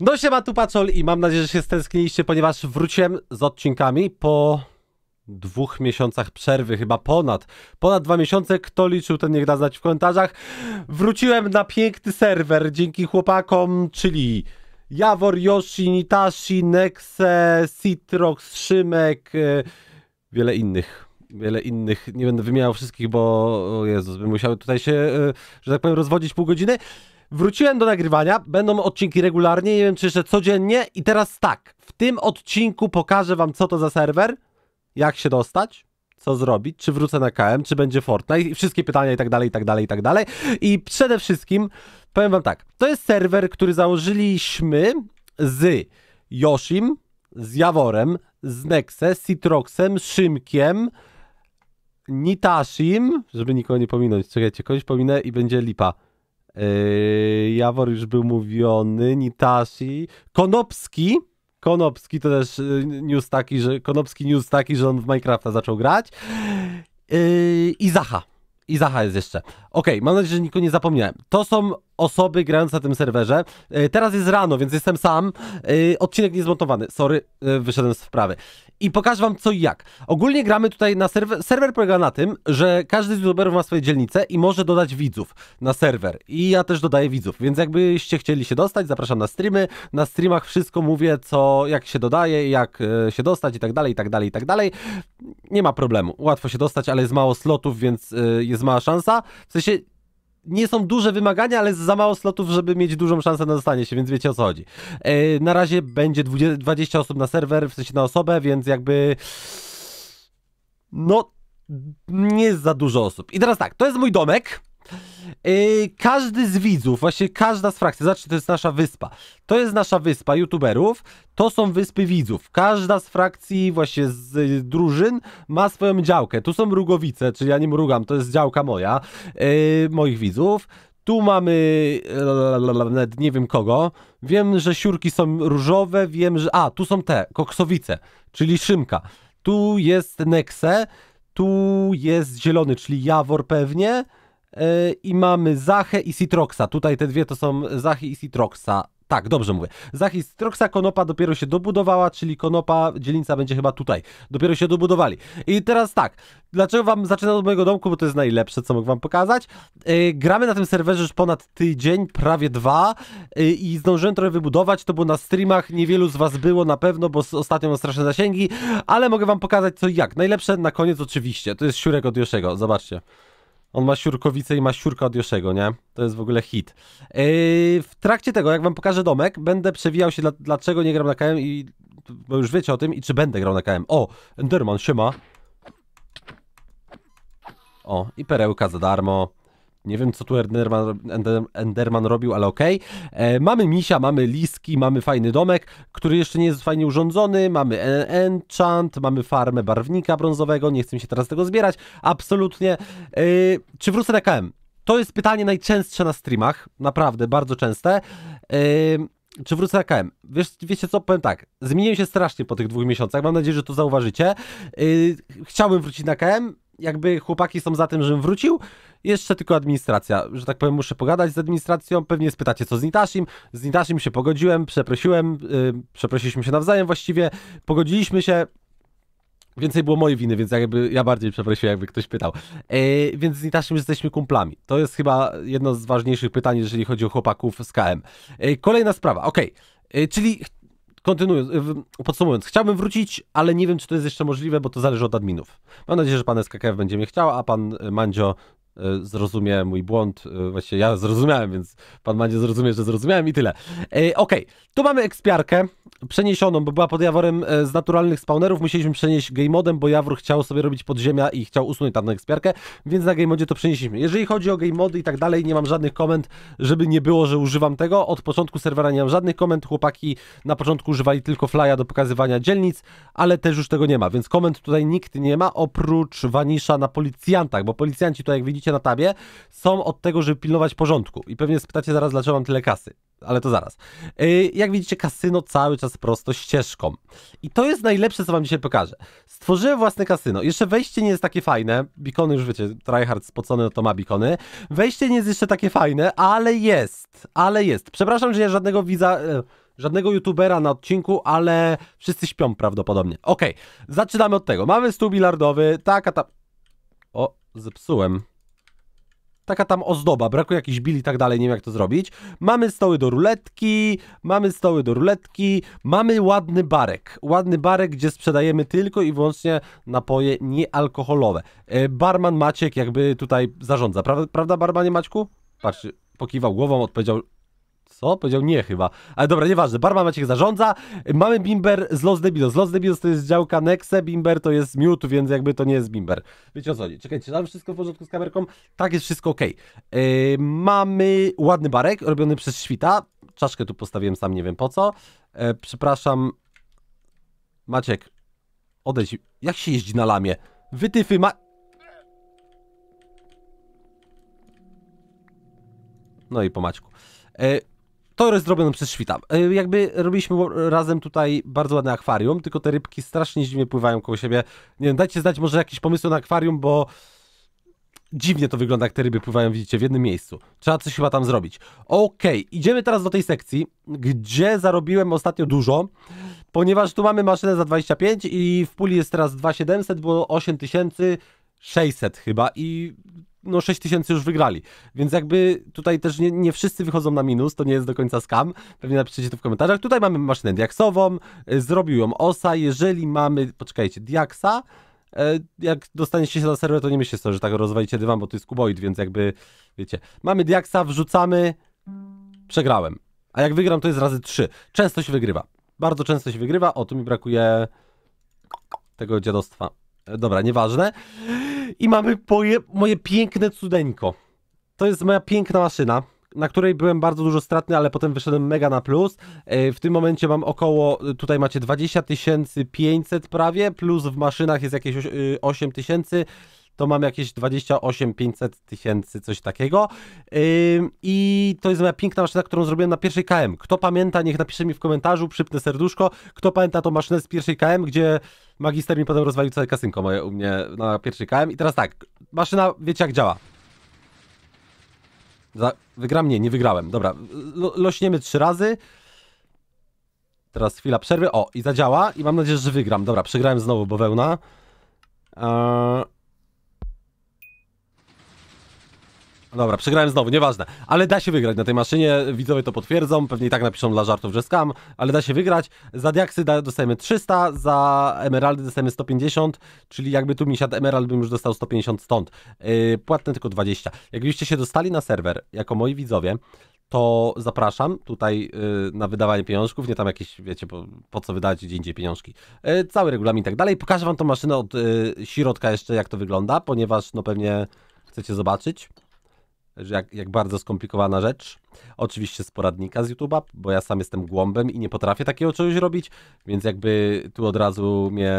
No się ma tu Pacol i mam nadzieję, że się stęskniliście, ponieważ wróciłem z odcinkami po dwóch miesiącach przerwy, chyba ponad. Ponad dwa miesiące, kto liczył, ten niech da znać w komentarzach. Wróciłem na piękny serwer dzięki chłopakom, czyli Jawor, Yoshi, Nitashi, Nexe, Citrox, Szymek, yy, wiele innych wiele innych, nie będę wymieniał wszystkich, bo o Jezus, by musiały tutaj się, e, że tak powiem, rozwodzić pół godziny. Wróciłem do nagrywania, będą odcinki regularnie, nie wiem czy jeszcze codziennie i teraz tak, w tym odcinku pokażę wam co to za serwer, jak się dostać, co zrobić, czy wrócę na KM, czy będzie Fortnite, i wszystkie pytania i tak dalej, i tak dalej, i tak dalej. I przede wszystkim powiem wam tak, to jest serwer, który założyliśmy z Yoshim, z Jaworem, z Nexe, z Citroxem, Szymkiem, Nitashim, żeby nikogo nie pominąć, czekajcie, kogoś pominę i będzie lipa. Yy, Jawor już był mówiony, Nitashi, Konopski. Konopski to też y, news taki, że Konopski news taki, że on w Minecrafta zaczął grać. Yy, I Zaha. I Zaha jest jeszcze. Okej, okay, mam nadzieję, że nikogo nie zapomniałem. To są osoby grające na tym serwerze. E, teraz jest rano, więc jestem sam. E, odcinek niezmontowany. Sorry, e, wyszedłem z wprawy. I pokażę wam co i jak. Ogólnie gramy tutaj na serwer. Serwer polega na tym, że każdy z youtuberów ma swoje dzielnice i może dodać widzów na serwer. I ja też dodaję widzów, więc jakbyście chcieli się dostać, zapraszam na streamy. Na streamach wszystko mówię, co, jak się dodaje, jak się dostać i tak dalej, i tak dalej, i tak dalej. Nie ma problemu. Łatwo się dostać, ale jest mało slotów, więc jest mała szansa. W sensie nie są duże wymagania, ale za mało slotów, żeby mieć dużą szansę na dostanie się, więc wiecie o co chodzi. E, na razie będzie 20 osób na serwer, w sensie na osobę, więc jakby... No, nie jest za dużo osób. I teraz tak, to jest mój domek. Yy, każdy z widzów, właśnie każda z frakcji, zobaczcie, to jest nasza wyspa. To jest nasza wyspa youtuberów, to są wyspy widzów. Każda z frakcji, właśnie z drużyn, ma swoją działkę. Tu są rugowice, czyli ja nie mrugam, to jest działka moja, yy, moich widzów. Tu mamy, nawet nie wiem kogo, wiem, że siurki są różowe, wiem, że... A, tu są te, koksowice, czyli szymka. Tu jest nekse. tu jest zielony, czyli Jawor pewnie, E, i mamy Zachę i Citroxa. Tutaj te dwie to są Zachy i Citroxa. Tak, dobrze mówię. Zachy i Citroxa, Konopa dopiero się dobudowała, czyli Konopa, dzielnica będzie chyba tutaj. Dopiero się dobudowali. I teraz tak, dlaczego wam zaczynam od mojego domku, bo to jest najlepsze, co mogę wam pokazać. Yy, gramy na tym serwerze już ponad tydzień, prawie dwa yy, i zdążyłem trochę wybudować, to było na streamach, niewielu z was było na pewno, bo ostatnio mam straszne zasięgi, ale mogę wam pokazać co i jak. Najlepsze na koniec oczywiście, to jest siurek od Joszego, zobaczcie. On ma siurkowicę i ma siurka od Joszego, nie? To jest w ogóle hit. E, w trakcie tego, jak wam pokażę domek, będę przewijał się, dlaczego nie gram na KM i bo już wiecie o tym i czy będę grał na KM. O, Enderman, siema. O, i perełka za darmo. Nie wiem, co tu Enderman, Ender, Enderman robił, ale okej. Okay. E, mamy misia, mamy liski, mamy fajny domek, który jeszcze nie jest fajnie urządzony, mamy e, enchant, mamy farmę barwnika brązowego, nie chcę się teraz tego zbierać, absolutnie. E, czy wrócę na KM? To jest pytanie najczęstsze na streamach, naprawdę, bardzo częste. czy wrócę na KM? Wiesz, wiecie co, powiem tak, zmieniłem się strasznie po tych dwóch miesiącach, mam nadzieję, że to zauważycie. chciałbym wrócić na KM, jakby chłopaki są za tym, żebym wrócił. Jeszcze tylko administracja, że tak powiem, muszę pogadać z administracją. Pewnie spytacie, co z Nitashim. Z Nitashim się pogodziłem, przeprosiłem, yy, przeprosiliśmy się nawzajem właściwie, pogodziliśmy się. Więcej było mojej winy, więc jakby ja bardziej przeprosiłem, jakby ktoś pytał. E, więc z Nitaszym jesteśmy kumplami. To jest chyba jedno z ważniejszych pytań, jeżeli chodzi o chłopaków z KM. E, kolejna sprawa, okej. Okay. E, czyli kontynuując, y, Podsumowując, chciałbym wrócić, ale nie wiem, czy to jest jeszcze możliwe, bo to zależy od adminów. Mam nadzieję, że pan SKKF będzie mnie chciał, a pan y, Mandzio E, zrozumie mój błąd. E, właściwie ja zrozumiałem, więc pan Mandzie zrozumie, że zrozumiałem i tyle. E, okej, okay. tu mamy ekspiarkę przeniesioną, bo była pod Jaworem z naturalnych spawnerów. Musieliśmy przenieść game modem, bo jawór chciał sobie robić podziemia i chciał usunąć tam ekspiarkę, więc na game modzie to przenieśliśmy. Jeżeli chodzi o game mody i tak dalej, nie mam żadnych komend, żeby nie było, że używam tego. Od początku serwera nie mam żadnych komend. Chłopaki na początku używali tylko flya do pokazywania dzielnic, ale też już tego nie ma, więc komend tutaj nikt nie ma, oprócz Wanisza na policjantach, bo policjanci tutaj, jak widzicie, na tabie, są od tego, żeby pilnować porządku. I pewnie spytacie zaraz, dlaczego mam tyle kasy. Ale to zaraz. Y, jak widzicie, kasyno cały czas prosto ścieżką. I to jest najlepsze, co wam dzisiaj pokażę. Stworzyłem własne kasyno. Jeszcze wejście nie jest takie fajne. Bikony już wiecie, tryhard spocony, no to ma bikony. Wejście nie jest jeszcze takie fajne, ale jest. Ale jest. Przepraszam, że nie żadnego widza e, żadnego youtubera na odcinku, ale wszyscy śpią prawdopodobnie. Okej, okay, zaczynamy od tego. Mamy stół bilardowy, taka ta... O, zepsułem taka tam ozdoba, brakuje jakichś bili i tak dalej, nie wiem jak to zrobić. Mamy stoły do ruletki, mamy stoły do ruletki, mamy ładny barek. Ładny barek, gdzie sprzedajemy tylko i wyłącznie napoje niealkoholowe. E, barman Maciek jakby tutaj zarządza, prawda, prawda barmanie Maćku? Patrz, pokiwał głową, odpowiedział co? Powiedział nie chyba. Ale dobra, nieważne. Barma Maciek zarządza. Mamy Bimber z Los Debidos. Los Debidos to jest działka Nexe, Bimber to jest Mute, więc jakby to nie jest Bimber. Wiecie o co chodzi. Czekajcie, tam wszystko w porządku z kamerką? Tak, jest wszystko ok. Yy, e, mamy ładny barek robiony przez Świta. Czaszkę tu postawiłem sam, nie wiem po co. Yy, przepraszam. Maciek, odejdź. Jak się jeździ na lamie? Wytyfy ma... No i po Maćku. Yy, to jest zrobione przez świta. E, jakby robiliśmy razem tutaj bardzo ładne akwarium, tylko te rybki strasznie dziwnie pływają koło siebie. Nie wiem, dajcie znać może jakieś pomysły na akwarium, bo dziwnie to wygląda, jak te ryby pływają, widzicie, w jednym miejscu. Trzeba coś chyba tam zrobić. Okej, okay, idziemy teraz do tej sekcji, gdzie zarobiłem ostatnio dużo, ponieważ tu mamy maszynę za 25 i w puli jest teraz 2700, było 8600 chyba i no 6 tysięcy już wygrali. Więc jakby tutaj też nie, nie wszyscy wychodzą na minus, to nie jest do końca skam. Pewnie napiszecie to w komentarzach. Tutaj mamy maszynę diaksową, e, zrobił ją Osa. Jeżeli mamy, poczekajcie, diaksa, e, jak dostaniecie się na serwer, to nie myślcie sobie, że tak rozwalicie dywan, bo to jest kuboid, więc jakby, wiecie. Mamy diaksa, wrzucamy, przegrałem. A jak wygram, to jest razy 3. Często się wygrywa. Bardzo często się wygrywa. O, tu mi brakuje tego dziadostwa. Dobra, nieważne. I mamy poje, moje piękne cudeńko. To jest moja piękna maszyna, na której byłem bardzo dużo stratny, ale potem wyszedłem mega na plus. E, w tym momencie mam około, e, tutaj macie 20 500 prawie, plus w maszynach jest jakieś 8 e, tysięcy to mam jakieś 28 500 tysięcy, coś takiego. I to jest moja piękna maszyna, którą zrobiłem na pierwszej KM. Kto pamięta, niech napisze mi w komentarzu, przypnę serduszko. Kto pamięta tą maszynę z pierwszej KM, gdzie magister mi potem rozwalił całe kasynko moje u mnie na pierwszej KM. I teraz tak, maszyna, wiecie jak działa. Za... Wygram? Nie, nie wygrałem. Dobra, lośniemy trzy razy. Teraz chwila przerwy. O, i zadziała. I mam nadzieję, że wygram. Dobra, przegrałem znowu, bo wełna. Eee, Dobra, przegrałem znowu, nieważne. Ale da się wygrać na tej maszynie, widzowie to potwierdzą, pewnie i tak napiszą dla żartów, że skam, ale da się wygrać. Za diaksy dostajemy 300, za emeraldy dostajemy 150, czyli jakby tu mi siadł emerald, bym już dostał 150 stąd. Yy, płatne tylko 20. Jakbyście się dostali na serwer, jako moi widzowie, to zapraszam tutaj yy, na wydawanie pieniążków, nie tam jakieś, wiecie, po, po co wydać gdzie indziej pieniążki. Yy, cały regulamin i tak dalej. Pokażę wam tą maszynę od yy, środka jeszcze, jak to wygląda, ponieważ no pewnie chcecie zobaczyć jak, jak bardzo skomplikowana rzecz. Oczywiście z poradnika z YouTube'a, bo ja sam jestem głąbem i nie potrafię takiego czegoś robić, więc jakby tu od razu mnie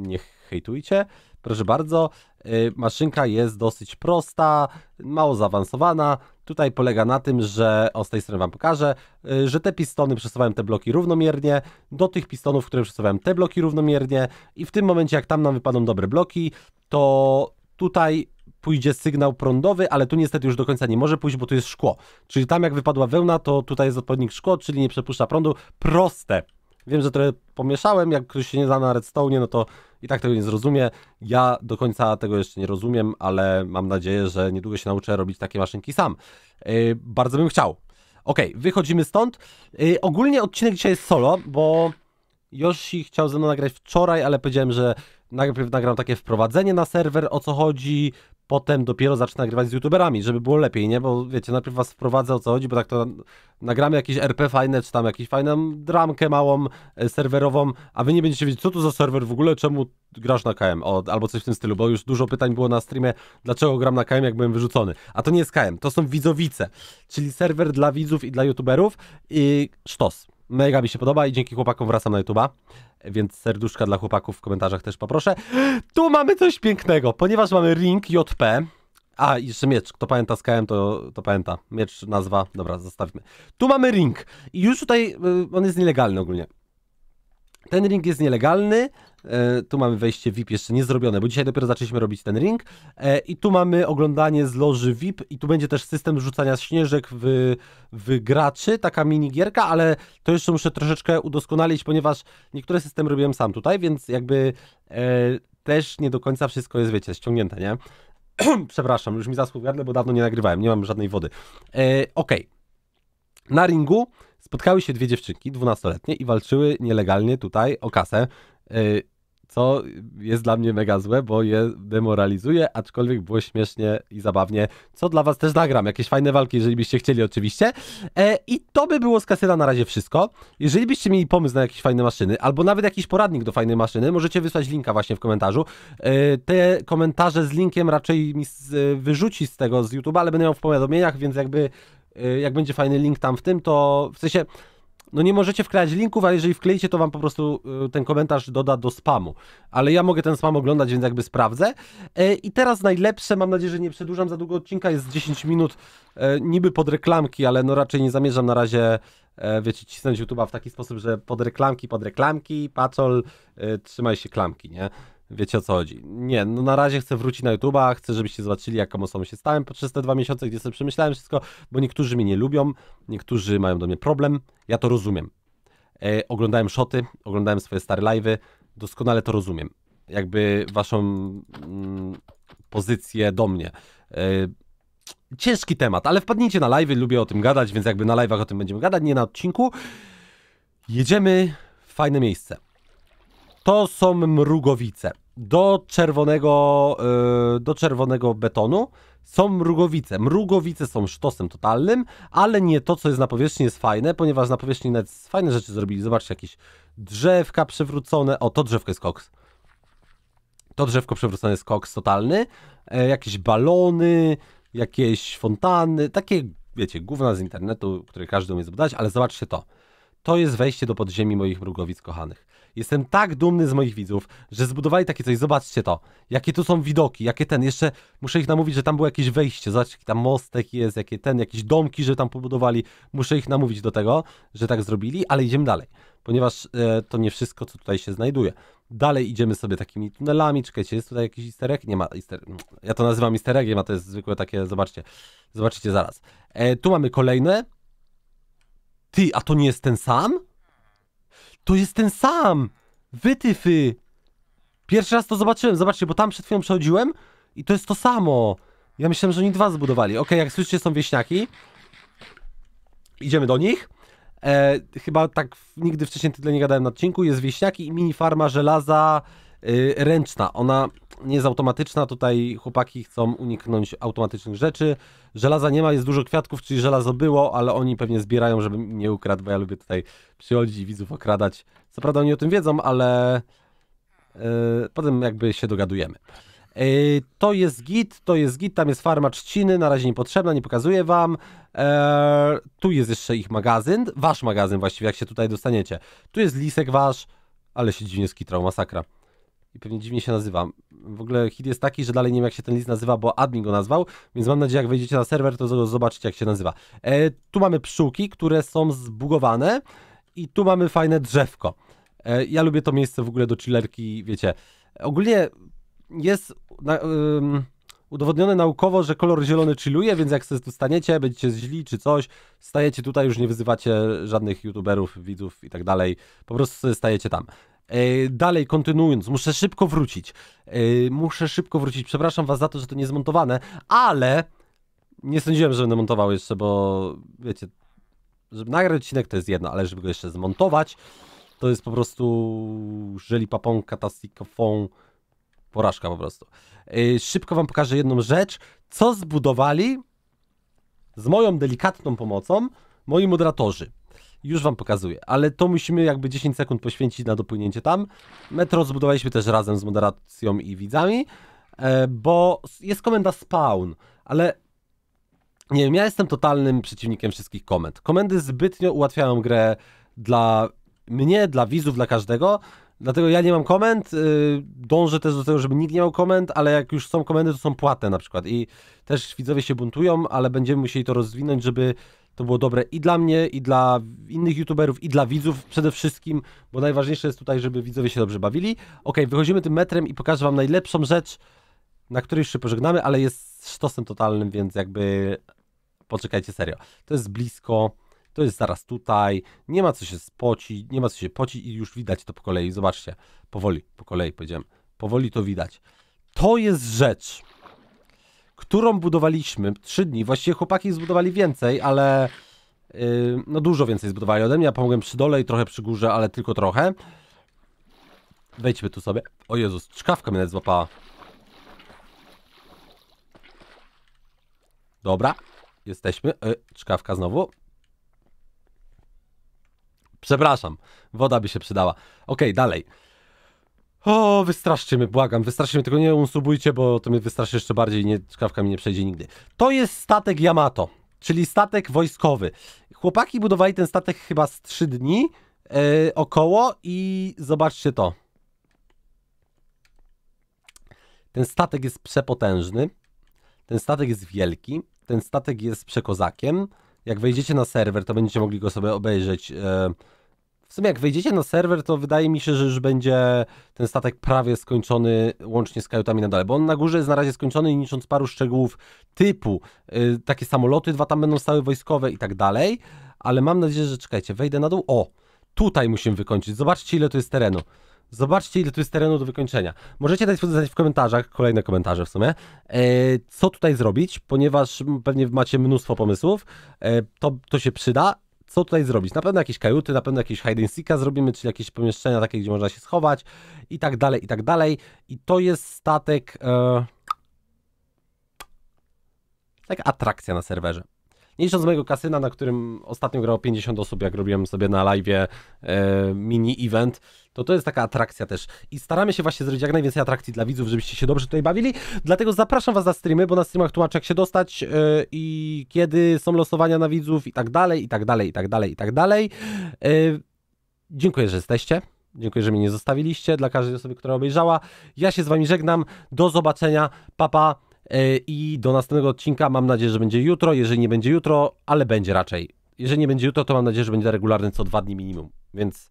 nie hejtujcie. Proszę bardzo, y, maszynka jest dosyć prosta, mało zaawansowana. Tutaj polega na tym, że, o z tej strony Wam pokażę, y, że te pistony przesuwałem te bloki równomiernie do tych pistonów, które przesuwałem te bloki równomiernie i w tym momencie, jak tam nam wypadną dobre bloki, to tutaj pójdzie sygnał prądowy, ale tu niestety już do końca nie może pójść, bo tu jest szkło. Czyli tam jak wypadła wełna, to tutaj jest odpowiednik szkło, czyli nie przepuszcza prądu. Proste. Wiem, że trochę pomieszałem, jak ktoś się nie zna na Redstone, no to i tak tego nie zrozumie. Ja do końca tego jeszcze nie rozumiem, ale mam nadzieję, że niedługo się nauczę robić takie maszynki sam. Yy, bardzo bym chciał. Ok, wychodzimy stąd. Yy, ogólnie odcinek dzisiaj jest solo, bo Yoshi chciał ze mną nagrać wczoraj, ale powiedziałem, że najpierw nagram takie wprowadzenie na serwer, o co chodzi, potem dopiero zacznę nagrywać z youtuberami, żeby było lepiej, nie? Bo wiecie, najpierw was wprowadzę, o co chodzi, bo tak to nagramy jakieś RP fajne, czy tam jakąś fajną dramkę małą, e, serwerową, a wy nie będziecie wiedzieć, co to za serwer w ogóle, czemu grasz na KM, o, albo coś w tym stylu, bo już dużo pytań było na streamie, dlaczego gram na KM, jak byłem wyrzucony. A to nie jest KM, to są widzowice, czyli serwer dla widzów i dla youtuberów i sztos. Mega mi się podoba i dzięki chłopakom wracam na YouTube'a. Więc serduszka dla chłopaków w komentarzach też poproszę. Tu mamy coś pięknego, ponieważ mamy ring JP. A, jeszcze miecz. Kto pamięta z KM, to, to pamięta. Miecz, nazwa. Dobra, zostawmy. Tu mamy ring. I już tutaj y, on jest nielegalny ogólnie. Ten ring jest nielegalny, e, tu mamy wejście VIP jeszcze nie zrobione, bo dzisiaj dopiero zaczęliśmy robić ten ring. E, I tu mamy oglądanie z loży VIP i tu będzie też system rzucania śnieżek w, w graczy, taka minigierka, ale to jeszcze muszę troszeczkę udoskonalić, ponieważ niektóre systemy robiłem sam tutaj, więc jakby e, też nie do końca wszystko jest, wiecie, ściągnięte, nie? Przepraszam, już mi zaschł gardle, bo dawno nie nagrywałem, nie mam żadnej wody. E, ok. Na ringu Spotkały się dwie dziewczynki, 12-letnie, i walczyły nielegalnie tutaj o kasę, y, co jest dla mnie mega złe, bo je demoralizuje, aczkolwiek było śmiesznie i zabawnie, co dla was też nagram. Jakieś fajne walki, jeżeli byście chcieli oczywiście. E, I to by było z kasyna na razie wszystko. Jeżeli byście mieli pomysł na jakieś fajne maszyny, albo nawet jakiś poradnik do fajnej maszyny, możecie wysłać linka właśnie w komentarzu. E, te komentarze z linkiem raczej mi e, wyrzuci z tego z YouTube, ale będę miał w powiadomieniach, więc jakby Y, jak będzie fajny link tam w tym, to w sensie no nie możecie wklejać linków, ale jeżeli wkleicie, to wam po prostu y, ten komentarz doda do spamu. Ale ja mogę ten spam oglądać, więc jakby sprawdzę. Y, I teraz najlepsze, mam nadzieję, że nie przedłużam za długo odcinka, jest 10 minut niby pod reklamki, ale no raczej nie zamierzam na razie, wiecie, cisnąć YouTube'a w taki sposób, że pod reklamki, pod reklamki, pacol, trzymaj się klamki, nie? Wiecie o co chodzi. Nie, no na razie chcę wrócić na YouTube'a, chcę, żebyście zobaczyli, jaką osobą się stałem przez te dwa miesiące, gdzie sobie przemyślałem wszystko, bo niektórzy mnie nie lubią, niektórzy mają do mnie problem, ja to rozumiem. E, oglądałem szoty, oglądałem swoje stare live'y, doskonale to rozumiem. Jakby waszą mm, pozycję do mnie. E, ciężki temat, ale wpadnijcie na live'y, lubię o tym gadać, więc jakby na live'ach o tym będziemy gadać, nie na odcinku. Jedziemy w fajne miejsce. To są mrugowice do czerwonego, y, do czerwonego betonu są mrugowice. Mrugowice są sztosem totalnym, ale nie to, co jest na powierzchni, jest fajne, ponieważ na powierzchni nawet fajne rzeczy zrobili. Zobaczcie, jakieś drzewka przewrócone. O, to drzewko jest koks. To drzewko przewrócone jest koks totalny. E, jakieś balony, jakieś fontanny, takie, wiecie, główna z internetu, które każdy umie zbudować, ale zobaczcie to. To jest wejście do podziemi moich mrugowic kochanych. Jestem tak dumny z moich widzów, że zbudowali takie coś. Zobaczcie to. Jakie tu są widoki, jakie ten. Jeszcze muszę ich namówić, że tam było jakieś wejście. Zobaczcie, jaki tam mostek jest, jakie ten, jakieś domki, że tam pobudowali. Muszę ich namówić do tego, że tak zrobili, ale idziemy dalej. Ponieważ e, to nie wszystko, co tutaj się znajduje. Dalej idziemy sobie takimi tunelami. Czekajcie, jest tutaj jakiś easter egg? Nie ma easter... Ja to nazywam easter eggiem, a to jest zwykłe takie, zobaczcie. Zobaczycie zaraz. E, tu mamy kolejne. Ty, a to nie jest ten sam? To jest ten sam! Wytyfy! Pierwszy raz to zobaczyłem, zobaczcie, bo tam przed chwilą przechodziłem i to jest to samo. Ja myślałem, że oni dwa zbudowali. Ok, jak słyszycie, są wieśniaki. Idziemy do nich. E, chyba tak nigdy wcześniej tyle nie gadałem na odcinku. Jest wieśniaki i mini farma żelaza y, ręczna. Ona nie jest automatyczna, tutaj chłopaki chcą uniknąć automatycznych rzeczy. Żelaza nie ma, jest dużo kwiatków, czyli żelazo było, ale oni pewnie zbierają, żeby nie ukradł, bo ja lubię tutaj przychodzić i widzów okradać. Co prawda oni o tym wiedzą, ale yy, potem jakby się dogadujemy. Yy, to jest git, to jest git, tam jest farma trzciny, na razie niepotrzebna, nie pokazuję wam. Yy, tu jest jeszcze ich magazyn, wasz magazyn właściwie, jak się tutaj dostaniecie. Tu jest lisek wasz, ale się dziwnie skitrał, masakra i pewnie dziwnie się nazywa. W ogóle hit jest taki, że dalej nie wiem jak się ten list nazywa, bo admin go nazwał, więc mam nadzieję, jak wejdziecie na serwer, to zobaczycie jak się nazywa. E, tu mamy pszczółki, które są zbugowane i tu mamy fajne drzewko. E, ja lubię to miejsce w ogóle do chillerki, wiecie. Ogólnie jest... Na, ym udowodnione naukowo, że kolor zielony chilluje, więc jak sobie tu staniecie, będziecie źli czy coś, stajecie tutaj, już nie wyzywacie żadnych youtuberów, widzów i tak dalej, po prostu stajecie tam. E, dalej, kontynuując, muszę szybko wrócić. E, muszę szybko wrócić. Przepraszam was za to, że to nie zmontowane, ale nie sądziłem, że będę montował jeszcze, bo wiecie, żeby nagrać odcinek to jest jedno, ale żeby go jeszcze zmontować, to jest po prostu żeli papą katastrofą porażka po prostu. E, szybko wam pokażę jedną rzecz, co zbudowali z moją delikatną pomocą moi moderatorzy. Już wam pokazuję, ale to musimy jakby 10 sekund poświęcić na dopłynięcie tam. Metro zbudowaliśmy też razem z moderacją i widzami, e, bo jest komenda spawn, ale nie wiem, ja jestem totalnym przeciwnikiem wszystkich komend. Komendy zbytnio ułatwiają grę dla mnie, dla widzów, dla każdego. Dlatego ja nie mam komend, y, dążę też do tego, żeby nikt nie miał komend, ale jak już są komendy, to są płatne na przykład i też widzowie się buntują, ale będziemy musieli to rozwinąć, żeby to było dobre i dla mnie, i dla innych youtuberów, i dla widzów przede wszystkim, bo najważniejsze jest tutaj, żeby widzowie się dobrze bawili. Ok, wychodzimy tym metrem i pokażę wam najlepszą rzecz, na której już się pożegnamy, ale jest sztosem totalnym, więc jakby poczekajcie serio. To jest blisko, to jest zaraz tutaj, nie ma co się spocić, nie ma co się pocić i już widać to po kolei. Zobaczcie, powoli, po kolei powiedziałem, powoli to widać. To jest rzecz, którą budowaliśmy trzy dni. Właściwie chłopaki zbudowali więcej, ale yy, no dużo więcej zbudowali ode mnie. Ja pomogłem przy dole i trochę przy górze, ale tylko trochę. Wejdźmy tu sobie. O Jezus, czkawka mnie nawet złapała. Dobra, jesteśmy. Yy, czkawka znowu. Przepraszam, woda by się przydała. Ok, dalej. O, wystraszcie mnie, błagam, wystraszcie mnie, tylko nie unsubujcie, bo to mnie wystraszy jeszcze bardziej nie, kawka mi nie przejdzie nigdy. To jest statek Yamato, czyli statek wojskowy. Chłopaki budowali ten statek chyba z 3 dni yy, około i zobaczcie to. Ten statek jest przepotężny, ten statek jest wielki, ten statek jest przekozakiem. Jak wejdziecie na serwer, to będziecie mogli go sobie obejrzeć yy, w sumie jak wejdziecie na serwer, to wydaje mi się, że już będzie ten statek prawie skończony łącznie z kajutami na dole, bo on na górze jest na razie skończony i paru szczegółów typu y, takie samoloty, dwa tam będą stały wojskowe i tak dalej, ale mam nadzieję, że czekajcie, wejdę na dół, o, tutaj musimy wykończyć, zobaczcie ile tu jest terenu. Zobaczcie, ile tu jest terenu do wykończenia. Możecie dać w komentarzach, kolejne komentarze w sumie, e, co tutaj zrobić, ponieważ pewnie macie mnóstwo pomysłów. E, to, to się przyda co tutaj zrobić. Na pewno jakieś kajuty, na pewno jakieś hide and seeka zrobimy, czyli jakieś pomieszczenia takie, gdzie można się schować i tak dalej, i tak dalej. I to jest statek... E... Taka atrakcja na serwerze. Mniejsząc z mojego kasyna, na którym ostatnio grało 50 osób, jak robiłem sobie na live e, mini event, to to jest taka atrakcja też. I staramy się właśnie zrobić jak najwięcej atrakcji dla widzów, żebyście się dobrze tutaj bawili. Dlatego zapraszam was na streamy, bo na streamach tłumaczę jak się dostać e, i kiedy są losowania na widzów i tak dalej, i tak dalej, i tak dalej, i tak dalej. E, dziękuję, że jesteście. Dziękuję, że mnie nie zostawiliście. Dla każdej osoby, która obejrzała. Ja się z wami żegnam. Do zobaczenia. Papa. Pa. E, I do następnego odcinka mam nadzieję, że będzie jutro. Jeżeli nie będzie jutro, ale będzie raczej. Jeżeli nie będzie jutro, to mam nadzieję, że będzie regularny co dwa dni minimum. Więc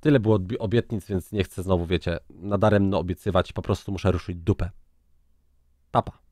tyle było obietnic, więc nie chcę znowu, wiecie, nadaremno obiecywać. Po prostu muszę ruszyć dupę. Papa. Pa.